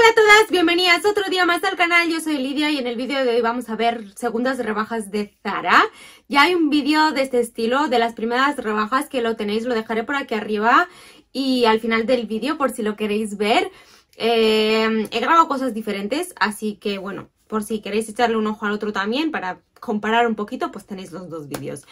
Hola a todas, bienvenidas otro día más al canal, yo soy Lidia y en el vídeo de hoy vamos a ver segundas rebajas de Zara. Ya hay un vídeo de este estilo, de las primeras rebajas que lo tenéis, lo dejaré por aquí arriba y al final del vídeo por si lo queréis ver. Em, he grabado cosas diferentes, así que bueno, por si queréis echarle un ojo al otro también para comparar un poquito, pues tenéis los dos vídeos.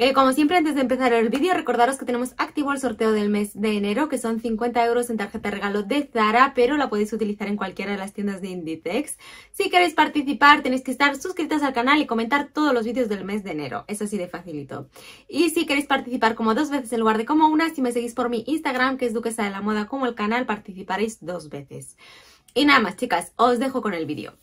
Eh, como siempre, antes de empezar el vídeo, recordaros que tenemos activo el sorteo del mes de enero, que son 50 euros en tarjeta de regalo de Zara, pero la podéis utilizar en cualquiera de las tiendas de Inditex. Si queréis participar, tenéis que estar suscritas al canal y comentar todos los vídeos del mes de enero. Es así de facilito. Y si queréis participar como dos veces en lugar de como una, si me seguís por mi Instagram, que es Duquesa de la Moda, como el canal, participaréis dos veces. Y nada más, chicas, os dejo con el vídeo.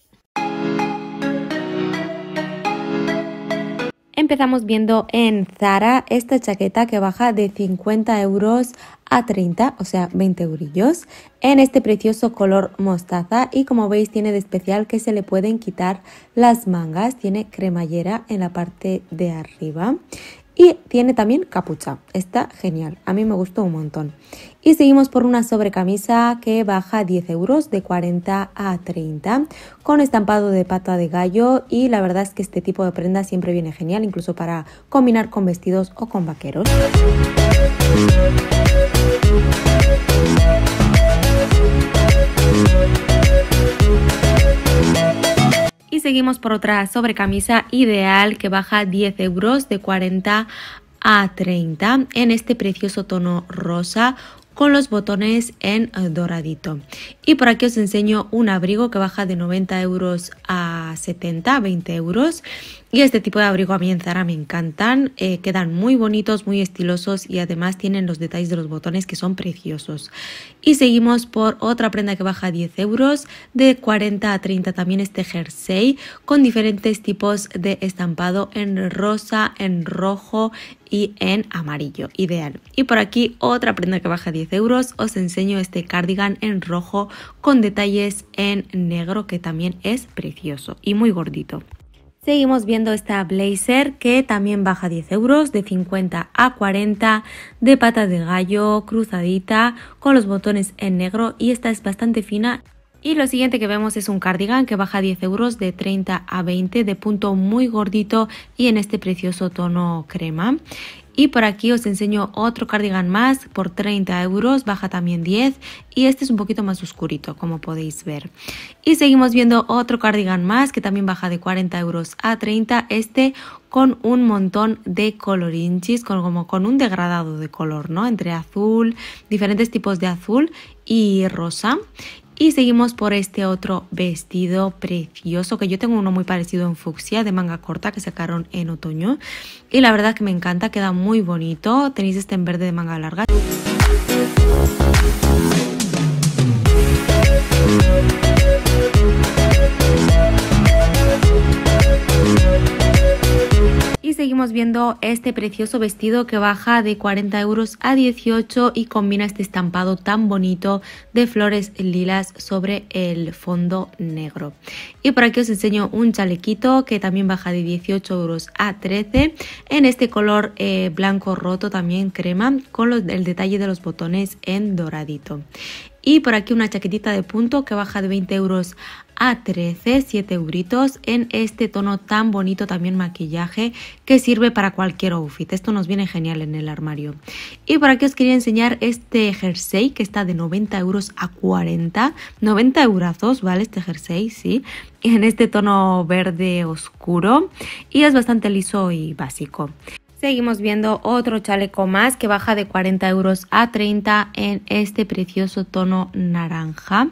Empezamos viendo en Zara esta chaqueta que baja de 50 euros a 30, o sea 20 eurillos, en este precioso color mostaza y como veis tiene de especial que se le pueden quitar las mangas, tiene cremallera en la parte de arriba y tiene también capucha. Está genial. A mí me gustó un montón. Y seguimos por una sobrecamisa que baja 10 euros de 40 a 30 con estampado de pata de gallo y la verdad es que este tipo de prenda siempre viene genial incluso para combinar con vestidos o con vaqueros. seguimos por otra sobrecamisa ideal que baja 10 euros de 40 a 30 en este precioso tono rosa con los botones en doradito. Y por aquí os enseño un abrigo que baja de 90 euros a 70, 20 euros y este tipo de abrigo a mí en Zara me encantan, eh, quedan muy bonitos, muy estilosos y además tienen los detalles de los botones que son preciosos. Y seguimos por otra prenda que baja 10 euros, de 40 a 30 también este jersey con diferentes tipos de estampado en rosa, en rojo y en amarillo, ideal. Y por aquí otra prenda que baja 10 euros, os enseño este cardigan en rojo con detalles en negro que también es precioso y muy gordito. Seguimos viendo esta blazer que también baja 10 euros de 50 a 40 de pata de gallo cruzadita con los botones en negro y esta es bastante fina. Y lo siguiente que vemos es un cardigan que baja 10 euros de 30 a 20 de punto muy gordito y en este precioso tono crema. Y por aquí os enseño otro cardigan más por 30 euros, baja también 10 y este es un poquito más oscurito como podéis ver. Y seguimos viendo otro cardigan más que también baja de 40 euros a 30, este con un montón de colorinchis, con, como con un degradado de color, ¿no? Entre azul, diferentes tipos de azul y rosa. Y seguimos por este otro vestido precioso, que yo tengo uno muy parecido en fucsia, de manga corta, que sacaron en otoño. Y la verdad que me encanta, queda muy bonito. Tenéis este en verde de manga larga. seguimos viendo este precioso vestido que baja de 40 euros a 18 y combina este estampado tan bonito de flores lilas sobre el fondo negro. Y por aquí os enseño un chalequito que también baja de 18 euros a 13 en este color eh, blanco roto también crema con el detalle de los botones en doradito. Y por aquí una chaquetita de punto que baja de 20 euros a 13, 7 euritos en este tono tan bonito también maquillaje que sirve para cualquier outfit. Esto nos viene genial en el armario. Y por aquí os quería enseñar este jersey que está de 90 euros a 40, 90 euros, ¿vale? Este jersey, sí, en este tono verde oscuro y es bastante liso y básico seguimos viendo otro chaleco más que baja de 40 euros a 30 en este precioso tono naranja.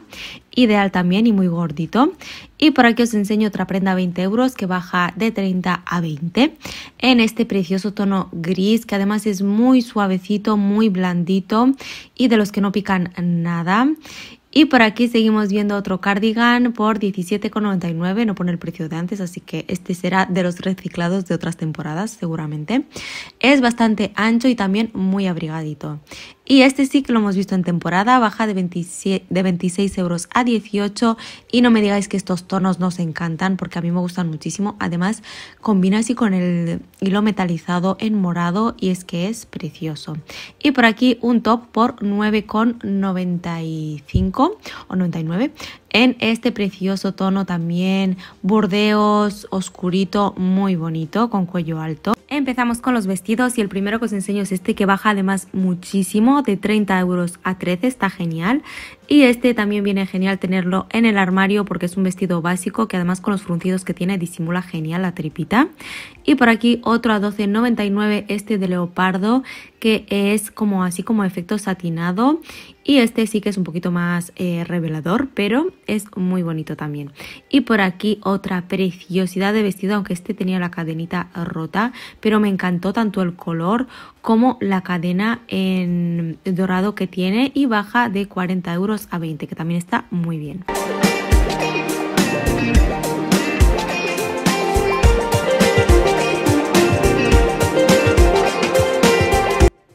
Ideal también y muy gordito. Y por aquí os enseño otra prenda a 20 euros que baja de 30 a 20 en este precioso tono gris que además es muy suavecito, muy blandito y de los que no pican nada. Y por aquí seguimos viendo otro cardigan por 17,99, no pone el precio de antes, así que este será de los reciclados de otras temporadas seguramente. Es bastante ancho y también muy abrigadito. Y este sí que lo hemos visto en temporada, baja de, 26 euros a 18 y no me digáis que estos tonos nos encantan porque a mí me gustan muchísimo. Además combina así con el hilo metalizado en morado y es que es precioso. Y por aquí un top por 9,95 o 99 en este precioso tono también burdeos oscurito muy bonito con cuello alto. Empezamos con los vestidos y el primero que os enseño es este que baja además muchísimo de 30 euros a 13 está genial y este también viene genial tenerlo en el armario porque es un vestido básico que además con los fruncidos que tiene disimula genial la tripita. Y por aquí otro a 12,99 este de leopardo que es como así como efecto satinado y este sí que es un poquito más eh, revelador pero es muy bonito también. Y por aquí otra preciosidad de vestido aunque este tenía la cadenita rota pero me encantó tanto el color como la cadena en dorado que tiene y baja de 40 euros a 20, que también está muy bien.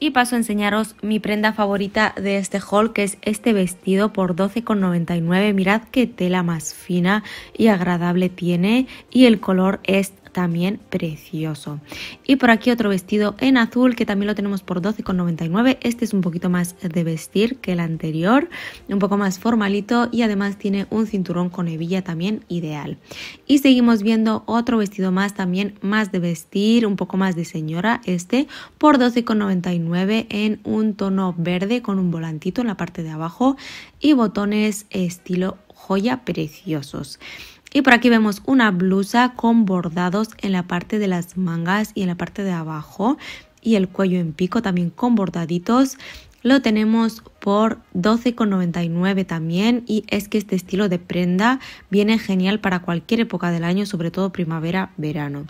Y paso a enseñaros mi prenda favorita de este haul, que es este vestido por 12,99. Mirad qué tela más fina y agradable tiene y el color es también precioso. Y por aquí otro vestido en azul que también lo tenemos por 12,99. Este es un poquito más de vestir que el anterior, un poco más formalito y además tiene un cinturón con hebilla también ideal. Y seguimos viendo otro vestido más también más de vestir, un poco más de señora, este por 12,99 en un tono verde con un volantito en la parte de abajo y botones estilo joya preciosos. Y por aquí vemos una blusa con bordados en la parte de las mangas y en la parte de abajo y el cuello en pico también con bordaditos. Lo tenemos por 12,99 también y es que este estilo de prenda viene genial para cualquier época del año, sobre todo primavera, verano.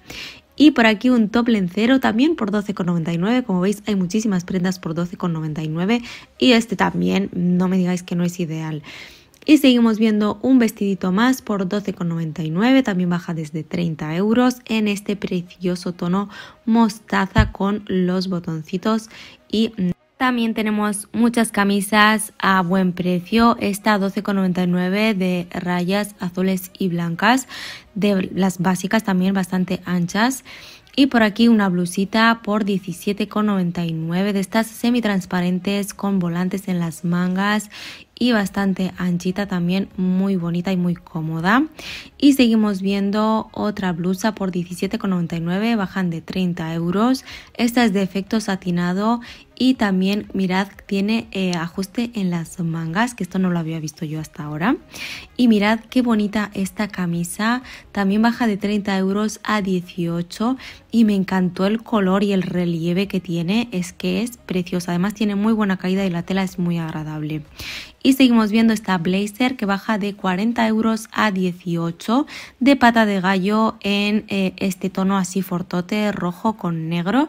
Y por aquí un top lencero también por 12,99. Como veis hay muchísimas prendas por 12,99 y este también, no me digáis que no es ideal. Y seguimos viendo un vestidito más por 12,99, también baja desde 30 euros en este precioso tono mostaza con los botoncitos y también tenemos muchas camisas a buen precio. Esta 12,99 de rayas azules y blancas, de las básicas también bastante anchas. Y por aquí una blusita por 17,99 de estas semitransparentes con volantes en las mangas y bastante anchita también, muy bonita y muy cómoda. Y seguimos viendo otra blusa por 17,99, bajan de 30 euros. Esta es de efecto satinado y también mirad tiene eh, ajuste en las mangas que esto no lo había visto yo hasta ahora y mirad qué bonita esta camisa también baja de 30 euros a 18 y me encantó el color y el relieve que tiene es que es preciosa además tiene muy buena caída y la tela es muy agradable y seguimos viendo esta blazer que baja de 40 euros a 18 de pata de gallo en eh, este tono así fortote rojo con negro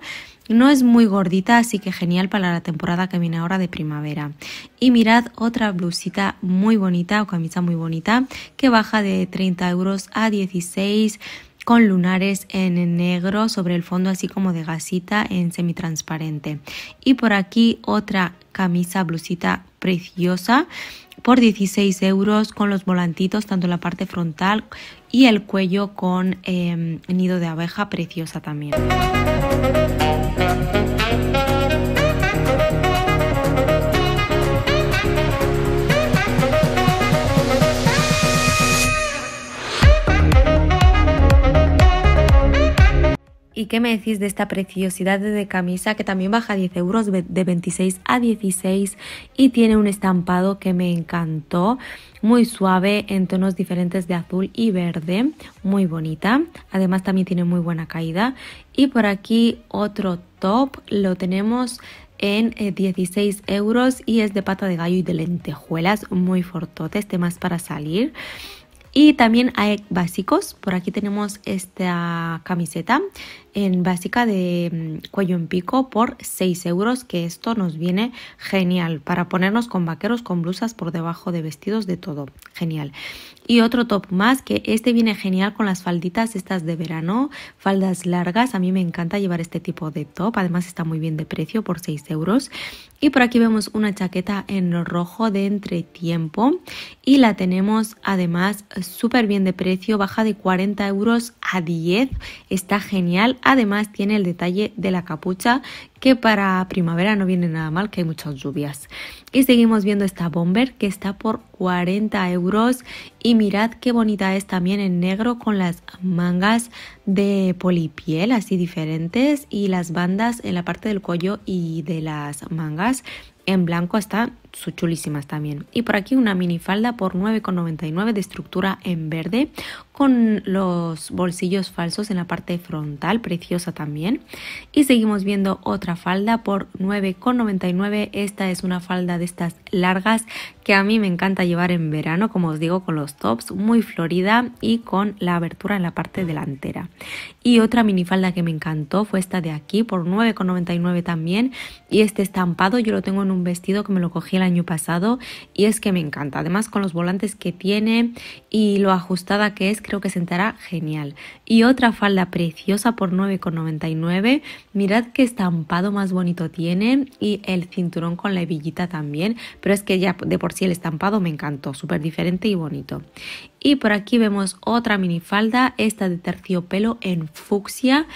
no es muy gordita, así que genial para la temporada que viene ahora de primavera. Y mirad otra blusita muy bonita o camisa muy bonita que baja de 30 euros a 16 con lunares en negro sobre el fondo así como de gasita en semitransparente. Y por aquí otra camisa blusita preciosa por 16 euros con los volantitos tanto en la parte frontal y el cuello con em, nido de abeja preciosa también. Thank you. ¿Y qué me decís de esta preciosidad de camisa que también baja 10 euros de 26 a 16 y tiene un estampado que me encantó? Muy suave en tonos diferentes de azul y verde, muy bonita. Además también tiene muy buena caída. Y por aquí otro top, lo tenemos en 16 eh, euros y es de pata de gallo y de lentejuelas, muy fortote, este más para salir. Y también hay básicos, por aquí tenemos esta camiseta en básica de mm, cuello en pico por 6 euros, que esto nos viene genial para ponernos con vaqueros, con blusas por debajo de vestidos, de todo, genial. Y otro top más, que este viene genial con las falditas estas de verano, faldas largas, a mí me encanta llevar este tipo de top, además está muy bien de precio por 6 euros. Y por aquí vemos una chaqueta en rojo de entretiempo y la tenemos además súper bien de precio, baja de 40 euros a 10, está genial Además tiene el detalle de la capucha que para primavera no viene nada mal, que hay muchas lluvias. Y seguimos viendo esta bomber que está por 40 euros y mirad qué bonita es también en negro con las mangas de polipiel así diferentes y las bandas en la parte del cuello y de las mangas en blanco está chulísimas también. Y por aquí una mini falda por 9,99 de estructura en verde con los bolsillos falsos en la parte frontal, preciosa también. Y seguimos viendo otra falda por 9,99. Esta es una falda de estas largas que a mí me encanta llevar en verano, como os digo, con los tops, muy florida y con la abertura en la parte delantera. Y otra mini falda que me encantó fue esta de aquí por 9,99 también. Y este estampado yo lo tengo en un vestido que me lo cogí el año pasado y es que me encanta. Además con los volantes que tiene y lo ajustada que es, creo que sentará genial. Y otra falda preciosa por 9,99. Mirad qué estampado más bonito tiene y el cinturón con la hebillita también. Pero es que ya de por sí el estampado me encantó, súper diferente y bonito. Y por aquí vemos otra mini falda esta de terciopelo en fucsia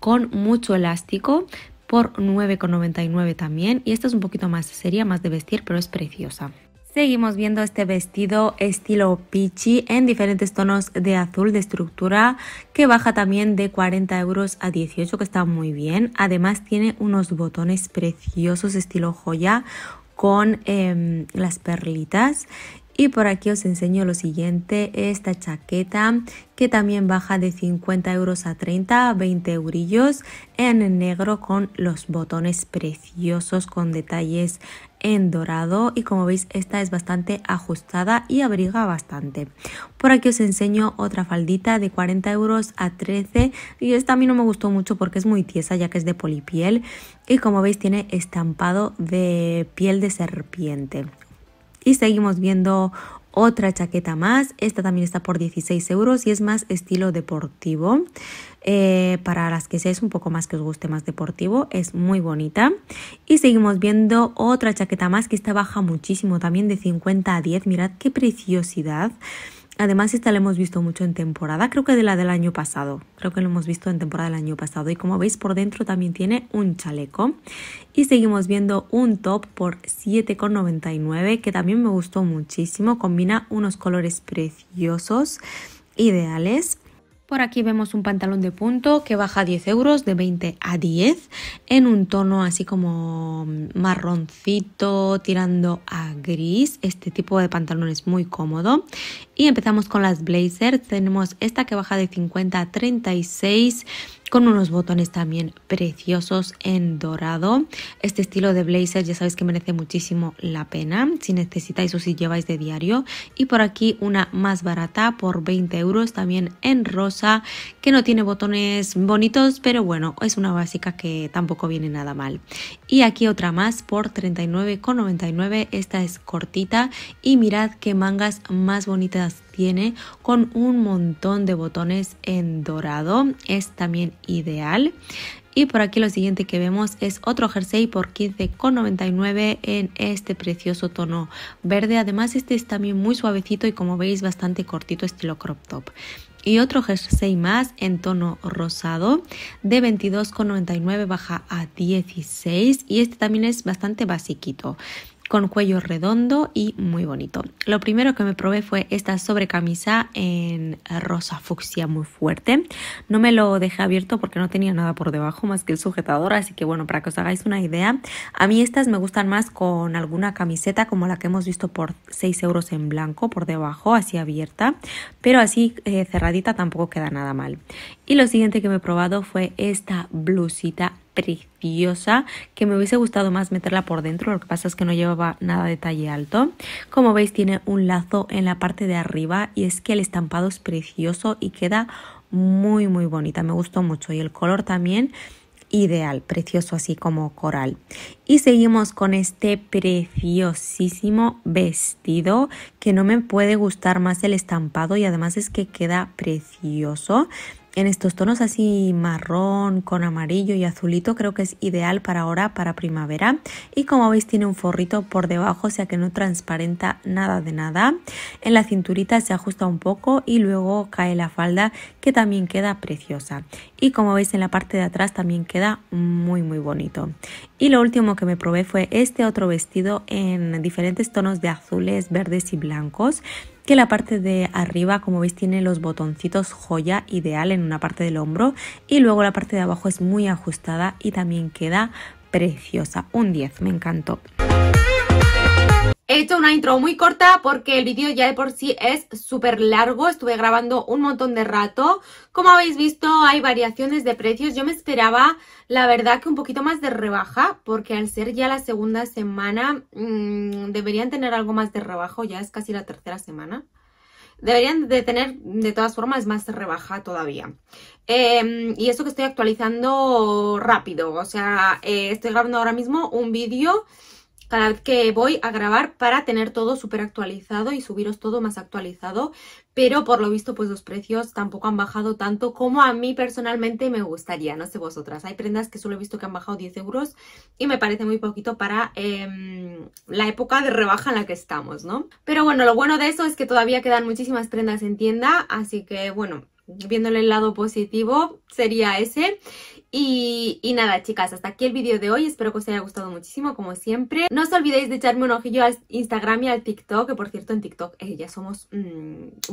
con mucho elástico, por 9,99 también y esta es un poquito más sería más de vestir, pero es preciosa. Seguimos viendo este vestido estilo peachy en diferentes tonos de azul de estructura que baja también de 40 euros a 18 que está muy bien. Además tiene unos botones preciosos estilo joya con em, las perlitas y por aquí os enseño lo siguiente, esta chaqueta que también baja de 50 euros a 30, 20 eurillos en negro con los botones preciosos con detalles en dorado y como veis esta es bastante ajustada y abriga bastante. Por aquí os enseño otra faldita de 40 euros a 13 y esta a mí no me gustó mucho porque es muy tiesa ya que es de polipiel y como veis tiene estampado de piel de serpiente y seguimos viendo otra chaqueta más. Esta también está por 16 euros y es más estilo deportivo. Eh, para las que seáis un poco más que os guste más deportivo, es muy bonita. Y seguimos viendo otra chaqueta más que está baja muchísimo, también de 50 a 10. Mirad qué preciosidad. Además, esta la hemos visto mucho en temporada, creo que de la del año pasado. Creo que lo hemos visto en temporada del año pasado. Y como veis, por dentro también tiene un chaleco. Y seguimos viendo un top por 7,99 que también me gustó muchísimo. Combina unos colores preciosos, ideales. Por aquí vemos un pantalón de punto que baja 10 euros de 20 a 10 en un tono así como marroncito tirando a gris. Este tipo de pantalón es muy cómodo. Y empezamos con las blazers. Tenemos esta que baja de 50 a 36 con unos botones también preciosos en dorado. Este estilo de blazer ya sabéis que merece muchísimo la pena si necesitáis o si lleváis de diario. Y por aquí una más barata por 20 euros también en rosa que no tiene botones bonitos pero bueno es una básica que tampoco viene nada mal. Y aquí otra más por 39,99 esta es cortita y mirad qué mangas más bonitas tiene con un montón de botones en dorado. Es también ideal. Y por aquí lo siguiente que vemos es otro jersey por 15,99 en este precioso tono verde. Además este es también muy suavecito y como veis bastante cortito estilo crop top. Y otro jersey más en tono rosado de 22,99 baja a 16 y este también es bastante basiquito con cuello redondo y muy bonito. Lo primero que me probé fue esta sobrecamisa en rosa fucsia muy fuerte. No me lo dejé abierto porque no tenía nada por debajo más que el sujetador, así que bueno, para que os hagáis una idea, a mí estas me gustan más con alguna camiseta como la que hemos visto por 6 euros en blanco por debajo, así abierta, pero así eh, cerradita tampoco queda nada mal. Y lo siguiente que me he probado fue esta blusita preciosa que me hubiese gustado más meterla por dentro, lo que pasa es que no llevaba nada de talle alto. Como veis tiene un lazo en la parte de arriba y es que el estampado es precioso y queda muy muy bonita, me gustó mucho y el color también ideal, precioso así como coral. Y seguimos con este preciosísimo vestido que no me puede gustar más el estampado y además es que queda precioso. En estos tonos así marrón con amarillo y azulito creo que es ideal para ahora, para primavera. Y como veis tiene un forrito por debajo, o sea que no transparenta nada de nada. En la cinturita se ajusta un poco y luego cae la falda que también queda preciosa. Y como veis en la parte de atrás también queda muy muy bonito. Y lo último que me probé fue este otro vestido en diferentes tonos de azules, verdes y blancos que la parte de arriba, como veis, tiene los botoncitos joya ideal en una parte del hombro y luego la parte de abajo es muy ajustada y también queda preciosa. Un 10, me encantó. He hecho una intro muy corta porque el vídeo ya de por sí es súper largo, estuve grabando un montón de rato. Como habéis visto hay variaciones de precios, yo me esperaba la verdad que un poquito más de rebaja porque al ser ya la segunda semana mm, deberían tener algo más de rebajo, ya es casi la tercera semana deberían de tener de todas formas más rebaja todavía. Em, y eso que estoy actualizando rápido, o sea, eh, estoy grabando ahora mismo un vídeo cada vez que voy a grabar para tener todo súper actualizado y subiros todo más actualizado. Pero por lo visto pues los precios tampoco han bajado tanto como a mí personalmente me gustaría, no sé vosotras. Hay prendas que solo he visto que han bajado 10 euros y me parece muy poquito para em, la época de rebaja en la que estamos, ¿no? Pero bueno, lo bueno de eso es que todavía quedan muchísimas prendas en tienda, así que bueno, viéndole el lado positivo, sería ese. Y, nada chicas, hasta aquí el vídeo de hoy, espero que os haya gustado muchísimo como siempre. No os olvidéis de echarme un ojillo al Instagram y al TikTok, que por cierto en TikTok eh, ya somos 28.000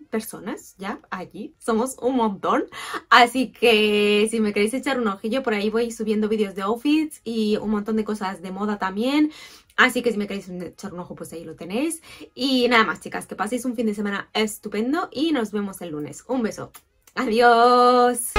mm, personas ya allí, somos un montón. Así que si me queréis echar un ojillo, por ahí voy subiendo vídeos de outfits y un montón de cosas de moda también. Así que si me queréis echar un ojo, pues ahí lo tenéis. Y nada más, chicas, que paséis un fin de semana estupendo y nos vemos el lunes. Un beso. Adiós.